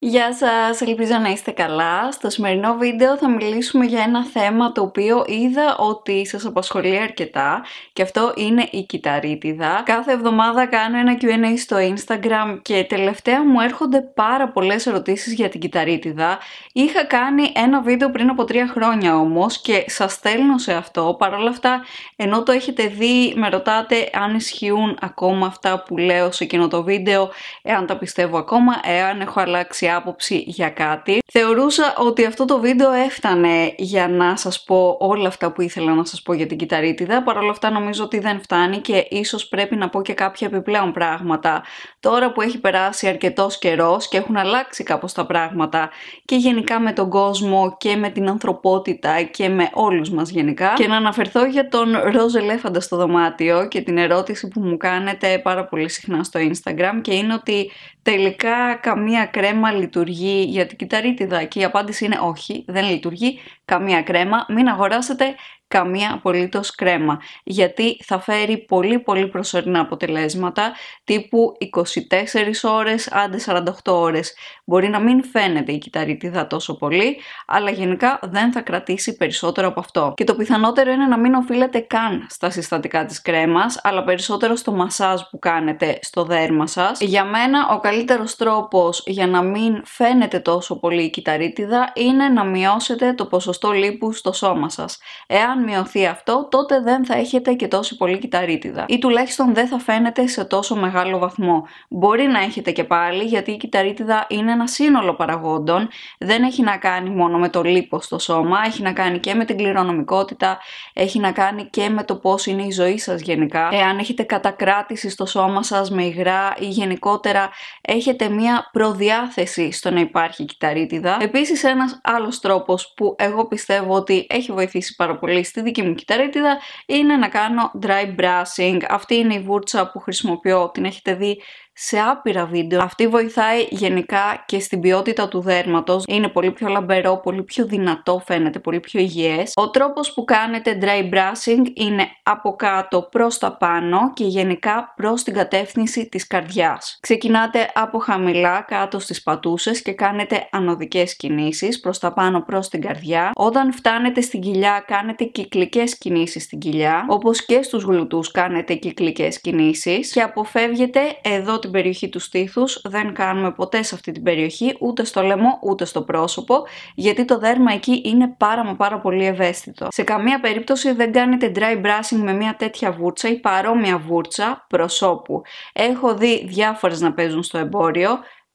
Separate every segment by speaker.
Speaker 1: Γεια σας, ελπίζω να είστε καλά. Στο σημερινό βίντεο θα μιλήσουμε για ένα θέμα το οποίο είδα ότι σας απασχολεί αρκετά και αυτό είναι η κυταρίτιδα. Κάθε εβδομάδα κάνω ένα Q&A στο Instagram και τελευταία μου έρχονται πάρα πολλές ερωτήσεις για την κυταρίτιδα. Είχα κάνει ένα βίντεο πριν από τρία χρόνια όμως και σας στέλνω σε αυτό. Παρ' όλα αυτά, ενώ το έχετε δει, με ρωτάτε αν ισχύουν ακόμα αυτά που λέω σε εκείνο το βίντεο, εάν τα πιστεύω ακόμα, εάν έχω αλλάξει άποψη για κάτι. Θεωρούσα ότι αυτό το βίντεο έφτανε για να σας πω όλα αυτά που ήθελα να σας πω για την κυταρίτιδα. Παρ' όλα αυτά νομίζω ότι δεν φτάνει και ίσως πρέπει να πω και κάποια επιπλέον πράγματα. Τώρα που έχει περάσει αρκετός καιρός και έχουν αλλάξει κάπως τα πράγματα και γενικά με τον κόσμο και με την ανθρωπότητα και με όλους μας γενικά. Και να αναφερθώ για τον ροζ ελέφαντα στο δωμάτιο και την ερώτηση που μου κάνετε πάρα πολύ συχνά στο Instagram και είναι ότι τελικά καμία κρέμα λειτουργεί για την κυταρίτιδα και η απάντηση είναι όχι, δεν λειτουργεί καμία κρέμα, μην αγοράσετε καμία απολύτως κρέμα, γιατί θα φέρει πολύ πολύ προσωρινά αποτελέσματα, τύπου 24 ώρες, άντε 48 ώρες. Μπορεί να μην φαίνεται η κυταρίτιδα τόσο πολύ, αλλά γενικά δεν θα κρατήσει περισσότερο από αυτό. Και το πιθανότερο είναι να μην οφείλεται καν στα συστατικά της κρέμας, αλλά περισσότερο στο μασάζ που κάνετε στο δέρμα σας. Για μένα ο καλύτερος τρόπος για να μην φαίνεται τόσο πολύ η κυταρίτιδα είναι να μειώσετε το ποσοστό λίπους στο σώμα σας. Εάν αν μειωθεί αυτό, τότε δεν θα έχετε και τόσο πολύ κυταρίτιδα. Ή τουλάχιστον δεν θα φαίνεται σε τόσο μεγάλο βαθμό. Μπορεί να έχετε και πάλι, γιατί η κυταρίτιδα είναι ένα σύνολο παραγόντων. Δεν έχει να κάνει μόνο με το λίπος στο σώμα, έχει να κάνει και με την κληρονομικότητα, έχει να κάνει και με το πώς είναι η ζωή σας γενικά. Εάν έχετε κατακράτηση στο σώμα σας με υγρά ή γενικότερα έχετε μία προδιάθεση στο να υπάρχει κυταρίτιδα. Επίσης ένας άλλος τρόπος που εγώ πιστεύω ότι έχει βοηθήσει πάρα πολύ στη δική μου κυταρίτιδα είναι να κάνω dry brushing. Αυτή είναι η βούρτσα που χρησιμοποιώ, την έχετε δει σε άπειρα βίντεο. Αυτή βοηθάει γενικά και στην ποιότητα του δέρματος. Είναι πολύ πιο λαμπερό, πολύ πιο δυνατό φαίνεται, πολύ πιο υγιές. Ο τρόπος που κάνετε dry brushing είναι από κάτω προς τα πάνω και γενικά προς την κατεύθυνση της καρδιάς. Ξεκινάτε από χαμηλά κάτω στις πατούσες και κάνετε ανωδικές κινήσεις προς τα πάνω προς την καρδιά. Όταν φτάνετε στην κοιλιά κάνετε κυκλικές κινήσεις στην κοιλιά, όπως και στους γλουτούς κάνετε κυκλικές κινήσεις και αποφεύγετε εδώ την περιοχή του στήθους, δεν κάνουμε ποτέ σε αυτή την περιοχή, ούτε στο λαιμό, ούτε στο πρόσωπο, γιατί το δέρμα εκεί είναι πάρα μα πάρα πολύ ευαίσθητο. Σε καμία περίπτωση δεν κάνετε dry brushing με μια τέτοια βούρτσα ή παρόμοια βούρτσα προσώπου. Έχω δει διάφορες να παίζουν στο εμπόριο,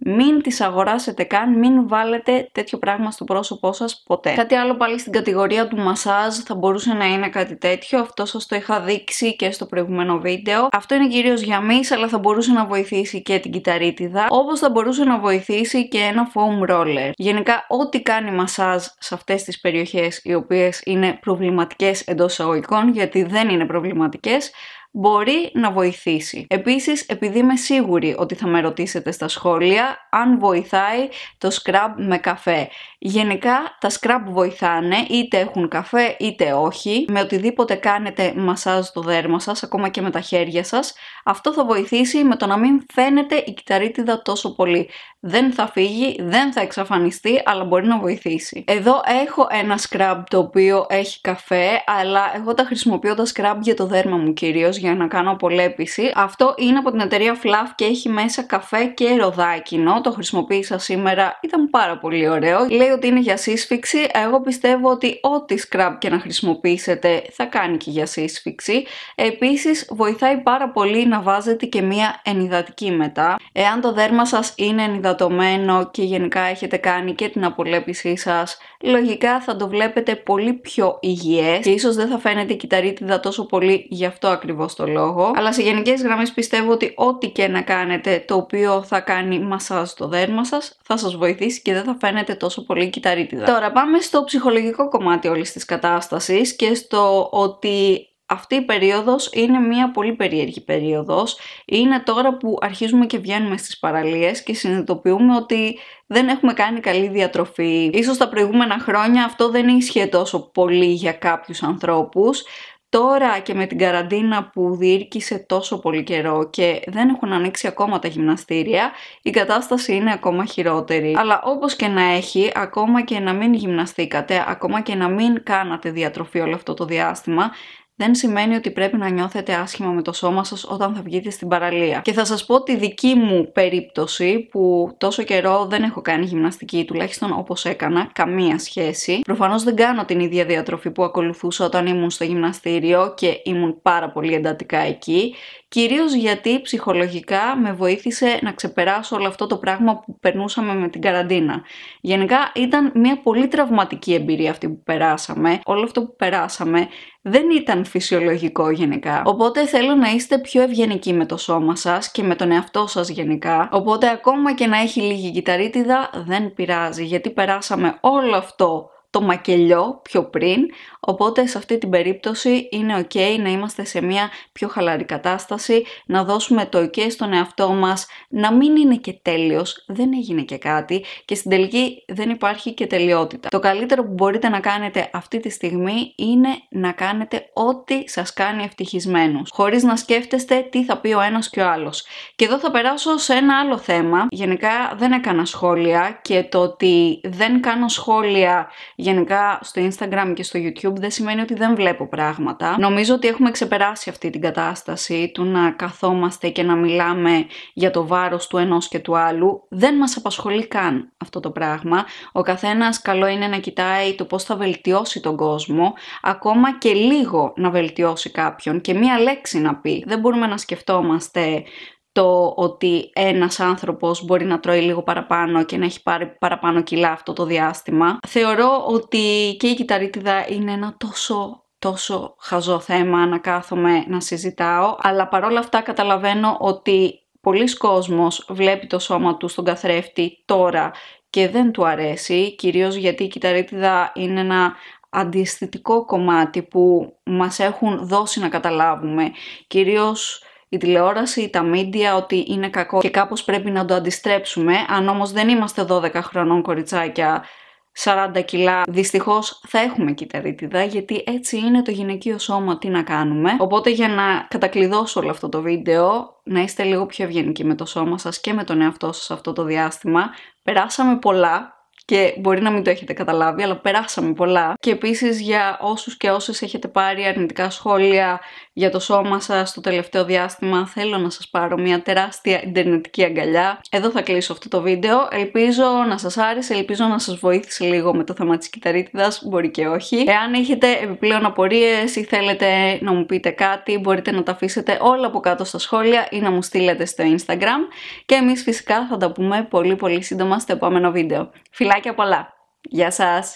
Speaker 1: μην τις αγοράσετε καν, μην βάλετε τέτοιο πράγμα στο πρόσωπό σας ποτέ. Κάτι άλλο πάλι στην κατηγορία του μασάζ θα μπορούσε να είναι κάτι τέτοιο, αυτό σας το είχα δείξει και στο προηγούμενο βίντεο. Αυτό είναι κυρίως για μυς, αλλά θα μπορούσε να βοηθήσει και την κυταρίτιδα, όπως θα μπορούσε να βοηθήσει και ένα foam roller. Γενικά ό,τι κάνει μασάζ σε αυτές τις περιοχές οι οποίες είναι προβληματικές εντός εισαγωγικών, γιατί δεν είναι προβληματικές, μπορεί να βοηθήσει. Επίσης, επειδή είμαι σίγουρη ότι θα με ρωτήσετε στα σχόλια αν βοηθάει το scrub με καφέ. Γενικά τα scrub βοηθάνε είτε έχουν καφέ είτε όχι. Με οτιδήποτε κάνετε μασάζ το δέρμα σας, ακόμα και με τα χέρια σας, αυτό θα βοηθήσει με το να μην φαίνεται η κυταρίτιδα τόσο πολύ. Δεν θα φύγει, δεν θα εξαφανιστεί, αλλά μπορεί να βοηθήσει. Εδώ έχω ένα scrub το οποίο έχει καφέ, αλλά εγώ τα χρησιμοποιώ τα scrub για το δέρμα μου κυρίως για να κάνω απολέπιση. Αυτό είναι από την εταιρεία Fluff και έχει μέσα καφέ και ροδάκινο. Το χρησιμοποίησα σήμερα, ήταν πάρα πολύ ωραίο. Λέει ότι είναι για σύσφυξη. Εγώ πιστεύω ότι ό,τι scrub και να χρησιμοποιήσετε θα κάνει και για σύσφυξη. Επίσης, βοηθάει πάρα πολύ να βάζετε και μία ενυδατική μετά. Εάν το δέρμα σας είναι ενυδατωμένο και γενικά έχετε κάνει και την απολέπισή σας λογικά θα το βλέπετε πολύ πιο υγιές και ίσως δεν θα φαίνεται η κυταρίτιδα τόσο πολύ γι' αυτό ακριβώς στο λόγο. Αλλά σε γενικές γραμμές πιστεύω ότι ό,τι και να κάνετε το οποίο θα κάνει μασά στο δέρμα σας θα σας βοηθήσει και δεν θα φαίνεται τόσο πολύ κυταρίτιδα. Τώρα πάμε στο ψυχολογικό κομμάτι όλης της κατάστασης και στο ότι αυτή η περίοδος είναι μια πολύ περίεργη περίοδος. Είναι τώρα που αρχίζουμε και βγαίνουμε στις παραλίες και συνειδητοποιούμε ότι δεν έχουμε κάνει καλή διατροφή. Ίσως τα προηγούμενα χρόνια αυτό δεν ήσχε τόσο πολύ για κάποιους ανθρώπους. Τώρα και με την καραντίνα που διήρκησε τόσο πολύ καιρό και δεν έχουν ανοίξει ακόμα τα γυμναστήρια, η κατάσταση είναι ακόμα χειρότερη. Αλλά όπως και να έχει, ακόμα και να μην γυμναστήκατε, ακόμα και να μην κάνατε διατροφή όλο αυτό το διάστημα, δεν σημαίνει ότι πρέπει να νιώθετε άσχημα με το σώμα σας όταν θα βγείτε στην παραλία. Και θα σας πω τη δική μου περίπτωση που τόσο καιρό δεν έχω κάνει γυμναστική, τουλάχιστον όπως έκανα, καμία σχέση. Προφανώς δεν κάνω την ίδια διατροφή που ακολουθούσα όταν ήμουν στο γυμναστήριο και ήμουν πάρα πολύ εντατικά εκεί. Κυρίως γιατί ψυχολογικά με βοήθησε να ξεπεράσω όλο αυτό το πράγμα που περνούσαμε με την καραντίνα. Γενικά ήταν μια πολύ τραυματική εμπειρία αυτή που περάσαμε. Όλο αυτό που περάσαμε δεν ήταν φυσιολογικό γενικά. Οπότε θέλω να είστε πιο ευγενικοί με το σώμα σας και με τον εαυτό σας γενικά. Οπότε ακόμα και να έχει λίγη κυταρίτιδα δεν πειράζει γιατί περάσαμε όλο αυτό το μακελιό πιο πριν, οπότε σε αυτή την περίπτωση είναι ok να είμαστε σε μια πιο χαλαρή κατάσταση, να δώσουμε το ok στον εαυτό μας, να μην είναι και τέλειος, δεν έγινε και κάτι και στην τελική δεν υπάρχει και τελειότητα. Το καλύτερο που μπορείτε να κάνετε αυτή τη στιγμή είναι να κάνετε ό,τι σας κάνει ευτυχισμένους, χωρίς να σκέφτεστε τι θα πει ο ένας και ο άλλος. Και εδώ θα περάσω σε ένα άλλο θέμα. Γενικά δεν έκανα σχόλια και το ότι δεν κάνω σχόλια γενικά στο Instagram και στο YouTube δεν σημαίνει ότι δεν βλέπω πράγματα. Νομίζω ότι έχουμε ξεπεράσει αυτή την κατάσταση του να καθόμαστε και να μιλάμε για το βάρος του ενός και του άλλου. Δεν μας απασχολεί καν αυτό το πράγμα. Ο καθένας καλό είναι να κοιτάει το πώς θα βελτιώσει τον κόσμο, ακόμα και λίγο να βελτιώσει κάποιον και μία λέξη να πει. Δεν μπορούμε να σκεφτόμαστε το ότι ένας άνθρωπος μπορεί να τρώει λίγο παραπάνω και να έχει πάρει παραπάνω κιλά αυτό το διάστημα. Θεωρώ ότι και η κυταρίτιδα είναι ένα τόσο τόσο χαζό θέμα να κάθομαι να συζητάω, αλλά παρόλα αυτά καταλαβαίνω ότι πολλοί κόσμος βλέπει το σώμα του στον καθρέφτη τώρα και δεν του αρέσει, κυρίως γιατί η κυταρίτιδα είναι ένα αντισθητικό κομμάτι που μας έχουν δώσει να καταλάβουμε, κυρίως η τηλεόραση, τα μίντια, ότι είναι κακό και κάπως πρέπει να το αντιστρέψουμε. Αν όμως δεν είμαστε 12 χρονών κοριτσάκια 40 κιλά, δυστυχώς θα έχουμε κυταρίτιδα γιατί έτσι είναι το γυναικείο σώμα, τι να κάνουμε. Οπότε για να κατακλειδώσω όλο αυτό το βίντεο, να είστε λίγο πιο ευγενικοί με το σώμα σας και με τον εαυτό σας αυτό το διάστημα. Περάσαμε πολλά, και μπορεί να μην το έχετε καταλάβει, αλλά περάσαμε πολλά. Και επίσης για όσους και όσες έχετε πάρει αρνητικά σχόλια για το σώμα σας το τελευταίο διάστημα, θέλω να σας πάρω μια τεράστια ιντερνετική αγκαλιά. Εδώ θα κλείσω αυτό το βίντεο. Ελπίζω να σας άρεσε, ελπίζω να σας βοήθησε λίγο με το θέμα της κυταρίτιδας, μπορεί και όχι. Εάν έχετε επιπλέον απορίες ή θέλετε να μου πείτε κάτι, μπορείτε να τα αφήσετε όλα από κάτω στα σχόλια ή να μου στείλετε στο Instagram. Και εμείς φυσικά θα τα πούμε πολύ πολύ σύντομα στο επόμενο βίντεο. Φιλά Φιλάκια πολλά. Γεια σας.